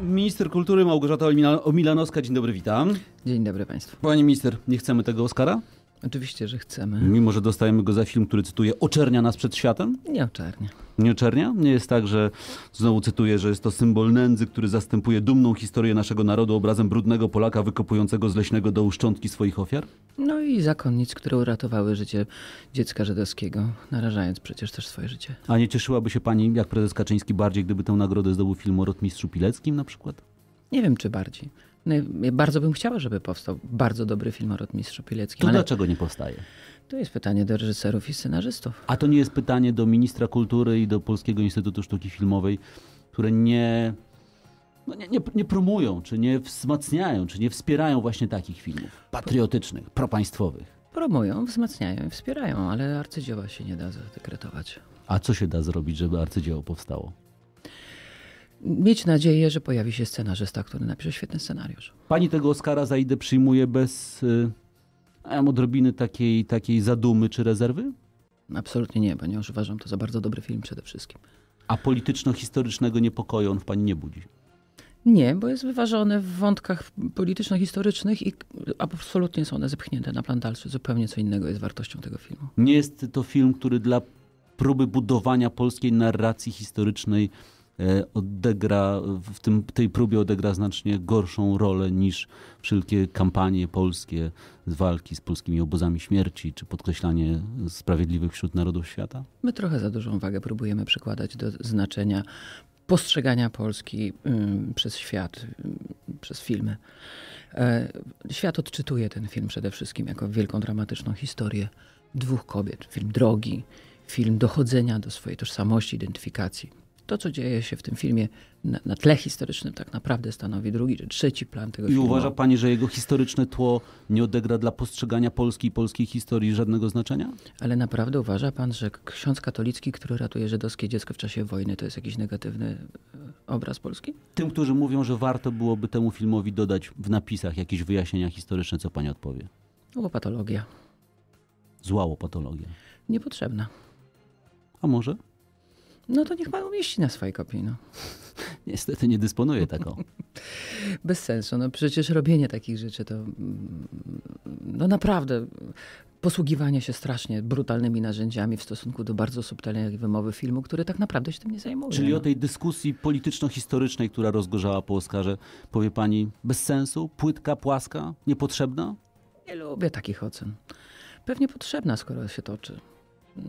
Minister kultury Małgorzata Omilanowska, dzień dobry, witam. Dzień dobry Państwu. Pani minister, nie chcemy tego Oscara? Oczywiście, że chcemy. Mimo, że dostajemy go za film, który cytuję, oczernia nas przed światem? Nie oczernia. Nie oczernia? Nie jest tak, że, znowu cytuję, że jest to symbol nędzy, który zastępuje dumną historię naszego narodu obrazem brudnego Polaka wykopującego z leśnego do uszczątki swoich ofiar? No i zakonnic, które uratowały życie dziecka żydowskiego, narażając przecież też swoje życie. A nie cieszyłaby się pani, jak prezes Kaczyński, bardziej, gdyby tę nagrodę zdobył film o Rotmistrzu Pileckim na przykład? Nie wiem, czy bardziej. No bardzo bym chciała, żeby powstał bardzo dobry film o Rotmistrzu Pileckim. To ale... dlaczego nie powstaje? To jest pytanie do reżyserów i scenarzystów. A to nie jest pytanie do ministra kultury i do Polskiego Instytutu Sztuki Filmowej, które nie, no nie, nie, nie promują, czy nie wzmacniają, czy nie wspierają właśnie takich filmów patriotycznych, propaństwowych. Promują, wzmacniają i wspierają, ale arcydzieła się nie da zadekretować. A co się da zrobić, żeby arcydzieło powstało? mieć nadzieję, że pojawi się scenarzysta, który napisze świetny scenariusz. Pani tego Oscara za idę przyjmuje bez yy, odrobiny takiej, takiej zadumy czy rezerwy? Absolutnie nie, ponieważ uważam to za bardzo dobry film przede wszystkim. A polityczno-historycznego niepokoju on w pani nie budzi? Nie, bo jest wyważony w wątkach polityczno-historycznych i absolutnie są one zepchnięte na plan dalszy. Zupełnie co innego jest wartością tego filmu. Nie jest to film, który dla próby budowania polskiej narracji historycznej E, odegra, w tym, tej próbie odegra znacznie gorszą rolę niż wszelkie kampanie polskie z walki z polskimi obozami śmierci, czy podkreślanie sprawiedliwych wśród narodów świata? My trochę za dużą wagę próbujemy przykładać do znaczenia postrzegania Polski mm, przez świat, mm, przez filmy. E, świat odczytuje ten film przede wszystkim jako wielką dramatyczną historię dwóch kobiet. Film drogi, film dochodzenia do swojej tożsamości, identyfikacji to, co dzieje się w tym filmie na, na, tle historycznym, tak naprawdę stanowi drugi czy trzeci plan tego I filmu. I uważa pani, że jego historyczne tło nie odegra dla postrzegania Polski i polskiej historii żadnego znaczenia? Ale naprawdę uważa pan, że ksiądz katolicki, który ratuje żydowskie dziecko w czasie wojny, to jest jakiś negatywny e, obraz Polski? Tym, którzy mówią, że warto byłoby temu filmowi dodać w napisach jakieś wyjaśnienia historyczne, co pani odpowie? Łopatologia. Zła łopatologia. Niepotrzebna. A może? No to niech pan umieści na swojej kopii. No. Niestety nie dysponuję taką. Bez sensu. No przecież robienie takich rzeczy to mm, no naprawdę posługiwanie się strasznie brutalnymi narzędziami w stosunku do bardzo subtelnej wymowy filmu, który tak naprawdę się tym nie zajmuje. Czyli no. o tej dyskusji polityczno-historycznej, która rozgorzała po Oscarze, powie pani bez sensu, płytka, płaska, niepotrzebna? Nie lubię takich ocen. Pewnie potrzebna, skoro się toczy.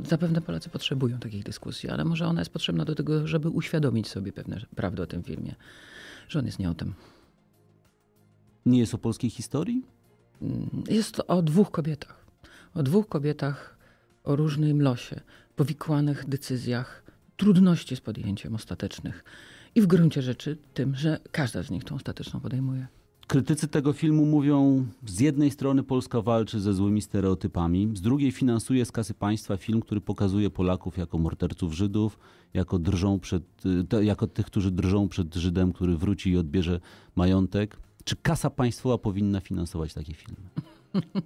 Zapewne Polacy potrzebują takich dyskusji, ale może ona jest potrzebna do tego, żeby uświadomić sobie pewne prawdy o tym filmie, że on jest nie o tym. Nie jest o polskiej historii? Mm, jest o dwóch kobietach. O dwóch kobietach o różnym losie, powikłanych decyzjach, trudności z podjęciem ostatecznych i w gruncie rzeczy tym, że każda z nich tą ostateczną podejmuje. Krytycy tego filmu mówią, z jednej strony Polska walczy ze złymi stereotypami, z drugiej finansuje z kasy państwa film, który pokazuje Polaków jako morderców Żydów, jako, drżą przed, y, jako tych, którzy drżą przed Żydem, który wróci i odbierze majątek. Czy kasa państwowa powinna finansować takie filmy?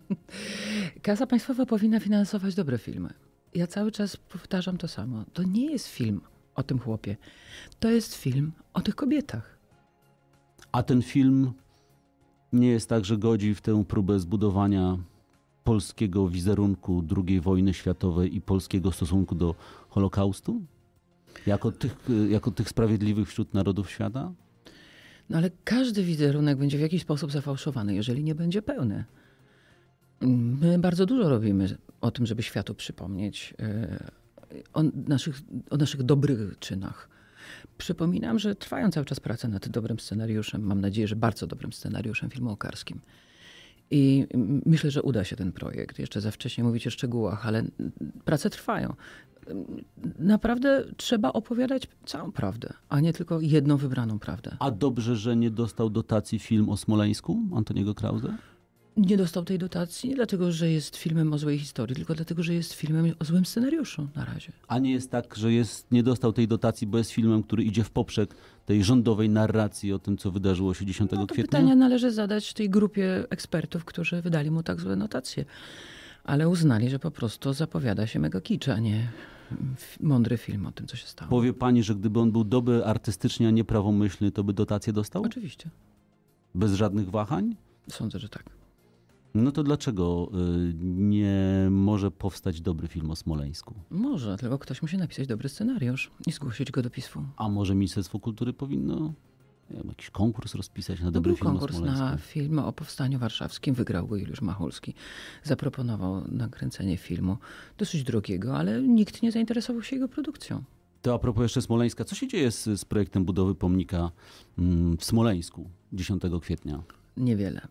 kasa państwowa powinna finansować dobre filmy. Ja cały czas powtarzam to samo. To nie jest film o tym chłopie. To jest film o tych kobietach. A ten film nie jest tak, że godzi w tę próbę zbudowania polskiego wizerunku II wojny światowej i polskiego stosunku do Holokaustu? Jako tych, jako tych sprawiedliwych wśród narodów świata? No ale każdy wizerunek będzie w jakiś sposób zafałszowany, jeżeli nie będzie pełny. My bardzo dużo robimy o tym, żeby światu przypomnieć e, o naszych, o naszych dobrych czynach. Przypominam, że trwają cały czas prace nad dobrym scenariuszem, mam nadzieję, że bardzo dobrym scenariuszem filmu okarskim. I myślę, że uda się ten projekt. Jeszcze za wcześnie mówić o szczegółach, ale prace trwają. Naprawdę trzeba opowiadać całą prawdę, a nie tylko jedną wybraną prawdę. A dobrze, że nie dostał dotacji film o Smoleńsku Antoniego Krause? nie dostał tej dotacji nie dlatego, że jest filmem o złej historii, tylko dlatego, że jest filmem o złym scenariuszu na razie. A nie jest tak, że jest, nie dostał tej dotacji, bo jest filmem, który idzie w poprzek tej rządowej narracji o tym, co wydarzyło się 10 no, to kwietnia? Pytania należy zadać tej grupie ekspertów, którzy wydali mu tak złe notacje. Ale uznali, że po prostu zapowiada się mega kicza, nie mądry film o tym, co się stało. Powie pani, że gdyby on był dobry artystycznie, a nie prawomyślny, to by dotację dostał? Oczywiście. Bez żadnych wahań? Sądzę, że tak. No to dlaczego y, nie może powstać dobry film o Smoleńsku? Może, tylko ktoś musi napisać dobry scenariusz i zgłosić go do pismu. A może Ministerstwo Kultury powinno wiem, jakiś konkurs rozpisać na no dobry no, film konkurs o konkurs na film o Powstaniu Warszawskim. Wygrał go Juliusz Machulski. Zaproponował nakręcenie filmu, dosyć drogiego, ale nikt nie zainteresował się jego produkcją. To a propos jeszcze Smoleńska. Co się dzieje z, z projektem budowy pomnika mm, w Smoleńsku 10 kwietnia? niewiele.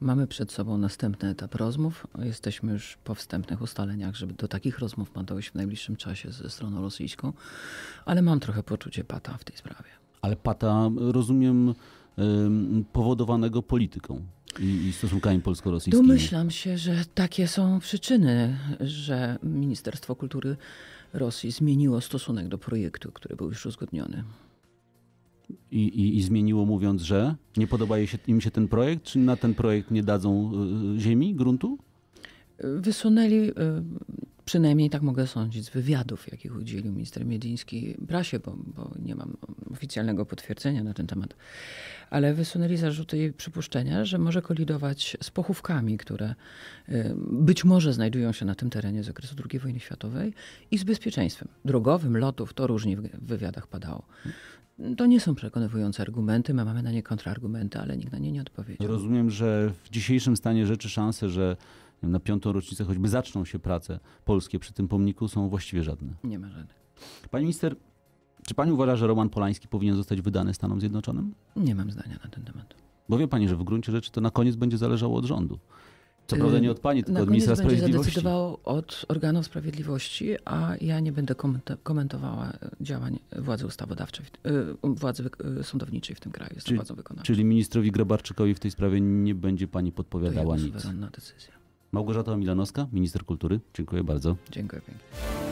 Mamy przed sobą następny etap rozmów. Jesteśmy już po wstępnych ustaleniach, żeby do takich rozmów ma dojść w najbliższym czasie ze stroną rosyjską, ale mam trochę poczucie pata w tej sprawie. Ale pata, rozumiem, powodowanego polityką i, stosunkami polsko-rosyjskimi. Domyślam się, że takie są przyczyny, że Ministerstwo Kultury Rosji zmieniło stosunek do projektu, który był już uzgodniony. I, i, i, zmieniło, mówiąc, że nie podoba im się ten projekt, czy na ten projekt nie dadzą y, y, ziemi, gruntu? Wysunęli, y, przynajmniej tak mogę sądzić, z wywiadów, jakich udzielił minister Miedziński prasie, bo, bo nie mam oficjalnego potwierdzenia na ten temat, ale wysunęli zarzuty i przypuszczenia, że może kolidować z pochówkami, które być może znajdują się na tym terenie z okresu II wojny światowej i z bezpieczeństwem drogowym, lotów, to różnie w wywiadach padało. To nie są przekonywujące argumenty, my mamy na nie kontrargumenty, ale nikt na nie nie odpowiedział. Rozumiem, że w dzisiejszym stanie rzeczy szanse, że na piątą rocznicę choćby zaczną się prace polskie przy tym pomniku są właściwie żadne. Nie ma żadnych. Pani minister, czy pani uważa, że Roman Polański powinien zostać wydany Stanom Zjednoczonym? Nie mam zdania na ten temat. Bo wie pani, że w gruncie rzeczy to na koniec będzie zależało od rządu. Co prawda nie od pani, tylko od ministra sprawiedliwości. będzie zadecydował od organów sprawiedliwości, a ja nie będę komentowała działań władzy ustawodawczej, y, władzy y, sądowniczej w tym kraju, czyli, władzą wykonawczą. Czyli ministrowi Grabarczykowi w tej sprawie nie będzie pani podpowiadała to jest nic. decyzja. Małgorzata Milanowska, minister kultury. Dziękuję bardzo. Dziękuję pięknie.